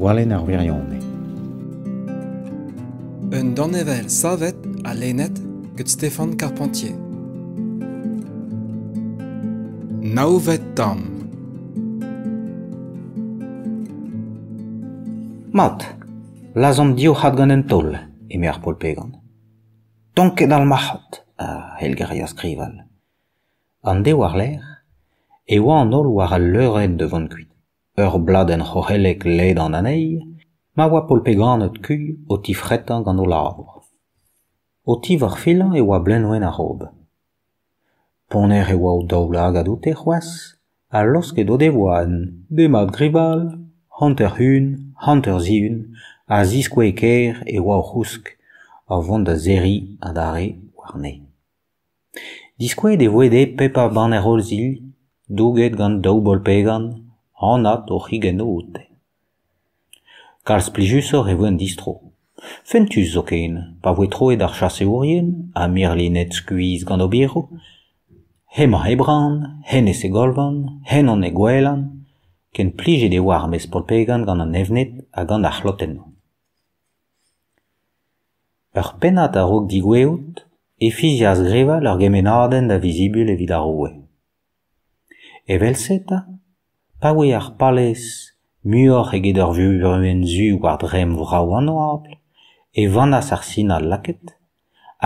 gwalen ar virionne. Un danevel savet a lenet gud Stéphane Carpentier. Naouvet tam. Mat, la zom diou c'had gant en tol, eme ar pol pegan. Tonke dal machat, a helgaria skrival. An de ar l'er, e oa an ol war a leuret de von kuit. ur blad en c'hoc'helec le an anei, ma oa polpegan eut cuy o ti fretan gant o labr. O ti var filan e oa blen wen a robe. Poner e oa o daul hag a te c'hoaz, a losket o devoan, de mat gribal, hanter hun, hanter ziun, a ziskwe e ker e oa o chousk a vant da zeri a dare war ne. Diskwe e devoe e de pepa ban e rolzil, douget gant daou pegan, anad o c'higen o ote. plijus e vun distro. Fentus zo ken, pa vwe troe d'ar chase urien, a mir linet skuiz gant o biru, hema hebran, hene se golvan, hen an e gwellan, ken plije de war mes polpegan gant an evnet a gant ar chloten. Ur penat a rog digweout, e fizias greva l'ar gemenaden da visibul evit ar oue. E seta. paoe ar palez, muor eget ur vu bruen zu war drem vrao an oabl, e vannas ar sin al laket,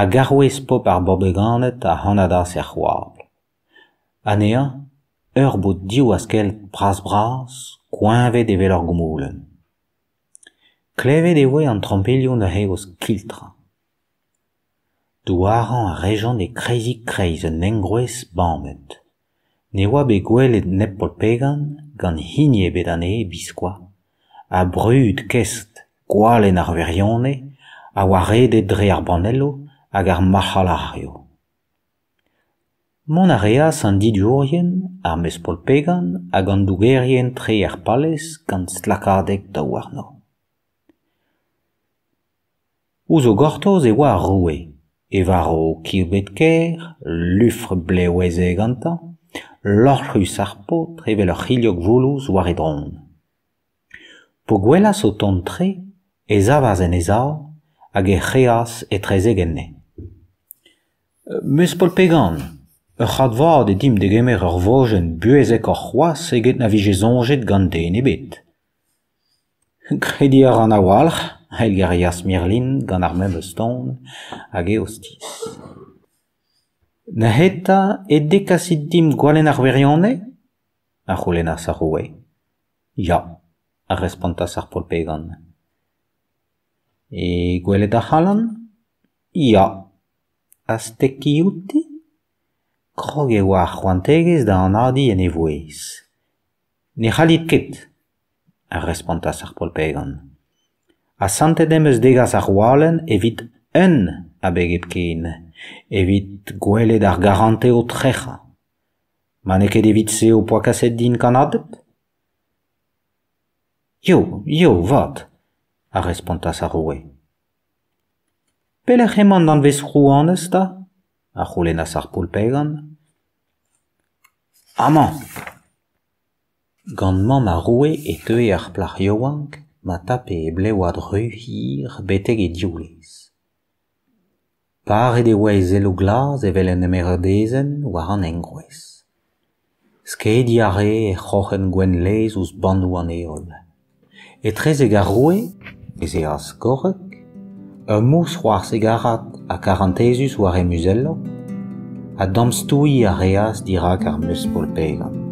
a garwez pop ar bobeganet a hanadas e ar oabl. Anea, ur bout diou askel bras-bras, koinvet evel ar gomoulen. Klevet e oe an trompelioun a heos kiltra. Douaran a rejon e krezik kreiz an engrouez bamet. ne oa be gwelet nep pol pegan, gant hini bet e biskwa. A brud kest, gwalen ar verione, a oa redet dre ar banello hag ar machal ar reo. Mon area reas an didu ar mes pol pegan, hag an dugerien tre ar palez, gant slakadek da warno. Ouzo gortoz e oa roue, e varo kibet ker, lufre blewezeg anta, l'orchru sarpo trevel ur c'hiliog voulouz war edron. Po gwellas o ton tre, e a en ezao, hag e c'heas e treze genne. Meus pol pegan, ur c'hat vaad de dim de gemer ur vojen buezek ur c'hoaz eget na vije zonget gant en ebet. Kredi e ar an awalc, eil gare yas Mirlin gant ar mem eus hag e Na heta e deka sit dim gwalen ar verionne? Ar c'hulen ar Ya, ar responta sar pol pegon E gwele da c'halan? Ya. As ste kiuti? Krog e oa ar c'hwantegez da an adi en e Ne c'halit ket? Ar responta sar pol Pegon. Asante demez degas ar walen evit un abeg kein evit gwelet ar garante o trecha. Ma ne ket evit se o poakaset din adep Yo, yo, vat, a responta sa roue. Pelec eman dan vez rouan ez da? A c'houlen a sar pulpegan. Aman! Gant mam a roue e teue ar plach yoank, ma tape e blewad ruhir beteg e diulez. Pare de oa e zelo glas e velen emeradezen war an engwez. Skeedi e c'hoc'hen gwen lez ouz bandou an eol. E trez ega roue, e ze gorek, un mous c'hoar se garat a karantezus war re muzello, a damstoui a reaz dirak ar meus polpegan.